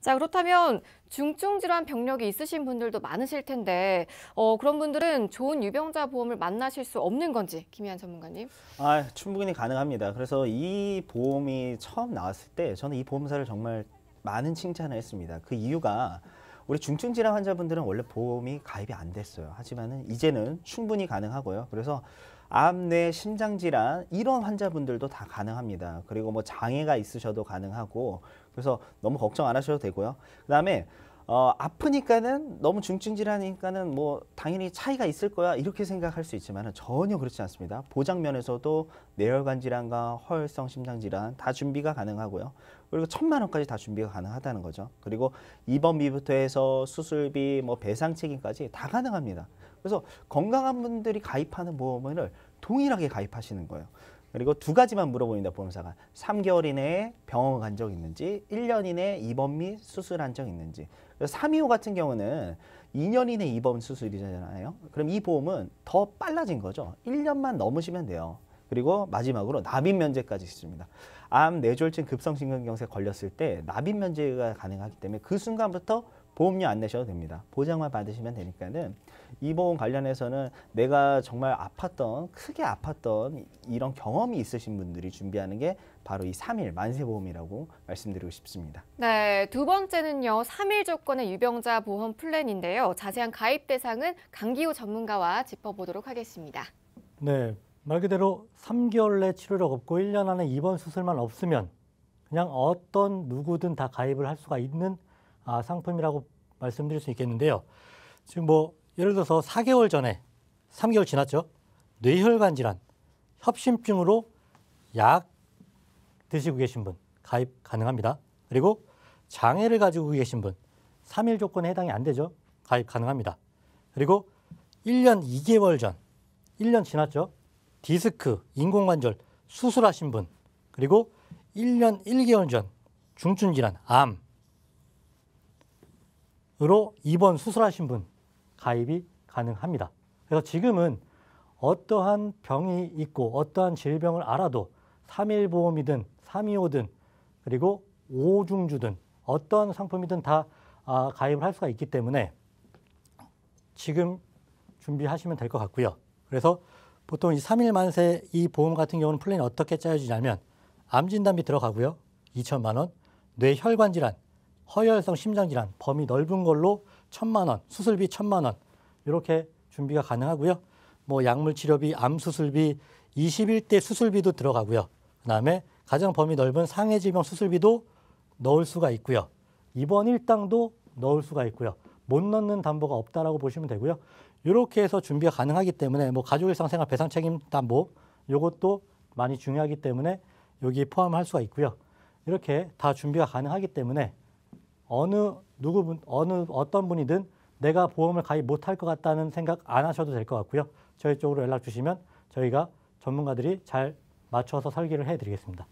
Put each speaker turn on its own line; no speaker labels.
자, 그렇다면 중증 질환 병력이 있으신 분들도 많으실 텐데 어, 그런 분들은 좋은 유병자 보험을 만나실 수 없는 건지 김희한 전문가님? 아, 충분히
가능합니다. 그래서 이 보험이 처음 나왔을 때 저는 이 보험사를 정말 많은 칭찬을 했습니다. 그 이유가 우리 중증 질환 환자분들은 원래 보험이 가입이 안 됐어요. 하지만은 이제는 충분히 가능하고요. 그래서 암내 심장 질환 이런 환자분들도 다 가능합니다. 그리고 뭐 장애가 있으셔도 가능하고 그래서 너무 걱정 안 하셔도 되고요. 그다음에 어, 아프니까는 너무 중증 질환이니까는 뭐 당연히 차이가 있을 거야 이렇게 생각할 수 있지만 전혀 그렇지 않습니다. 보장 면에서도 내혈관 질환과 허혈성 심장 질환 다 준비가 가능하고요. 그리고 천만 원까지 다 준비가 가능하다는 거죠. 그리고 입원비부터 해서 수술비, 뭐 배상 책임까지 다 가능합니다. 그래서 건강한 분들이 가입하는 보험을 동일하게 가입하시는 거예요. 그리고 두 가지만 물어봅니다. 보 보험사가. 3개월 이내에 병원 간 적 있는지, 1년 이내에 입원 및 수술한 적 있는지. 그래서 325 같은 경우는 2년 이내 입원 수술이잖아요. 그럼 이 보험은 더 빨라진 거죠. 1년만 넘으시면 돼요. 그리고 마지막으로 납입 면제까지 있습니다. 암, 뇌졸중, 급성심근경색 걸렸을 때 납입 면제가 가능하기 때문에 그 순간부터 보험료 안 내셔도 됩니다. 보장만 받으시면 되니까는 이 보험 관련해서는 내가 정말 아팠던 크게 아팠던 이런 경험이 있으신 분들이 준비하는 게 바로 이3일 만세 보험이라고 말씀드리고 싶습니다.
네, 두 번째는요. 3일 조건의 유병자 보험 플랜인데요. 자세한 가입 대상은 강기호 전문가와 짚어보도록 하겠습니다.
네, 말 그대로 3개월내 치료력 없고 1년 안에 입원 수술만 없으면 그냥 어떤 누구든 다 가입을 할 수가 있는 아, 상품이라고 말씀드릴 수 있겠는데요. 지금 뭐 예를 들어서 4개월 전에 3개월 지났죠. 뇌혈관 질환, 협심증으로 약 드시고 계신 분 가입 가능합니다. 그리고 장애를 가지고 계신 분 3일 조건에 해당이 안 되죠. 가입 가능합니다. 그리고 1년 2개월 전, 1년 지났죠. 디스크, 인공관절 수술하신 분, 그리고 1년 1개월 전 중증 질환, 암, 으로 입원 수술하신 분 가입이 가능합니다. 그래서 지금은 어떠한 병이 있고 어떠한 질병을 알아도 3일보험이든 325든 그리고 5중주든 어떠한 상품이든 다 아, 가입을 할 수가 있기 때문에 지금 준비하시면 될 것 같고요. 그래서 보통 이 3일 만세 이 보험 같은 경우는 플랜이 어떻게 짜여지냐면 암 진단비 들어가고요. 2천만 원, 뇌혈관 질환 허혈성 심장질환 범위 넓은 걸로 천만 원, 수술비 천만 원 이렇게 준비가 가능하고요. 뭐 약물 치료비, 암 수술비, 21대 수술비도 들어가고요. 그다음에 가장 범위 넓은 상해 지병 수술비도 넣을 수가 있고요. 입원 일당도 넣을 수가 있고요. 못 넣는 담보가 없다라고 보시면 되고요. 이렇게 해서 준비가 가능하기 때문에 뭐 가족 일상생활 배상 책임 담보 뭐 요것도 많이 중요하기 때문에 여기 포함할 수가 있고요. 이렇게 다 준비가 가능하기 때문에 어느 누구분 어느 어떤 분이든 내가 보험을 가입 못할 것 같다는 생각 안 하셔도 될 것 같고요. 저희 쪽으로 연락 주시면 저희가 전문가들이 잘 맞춰서 설계를 해드리겠습니다.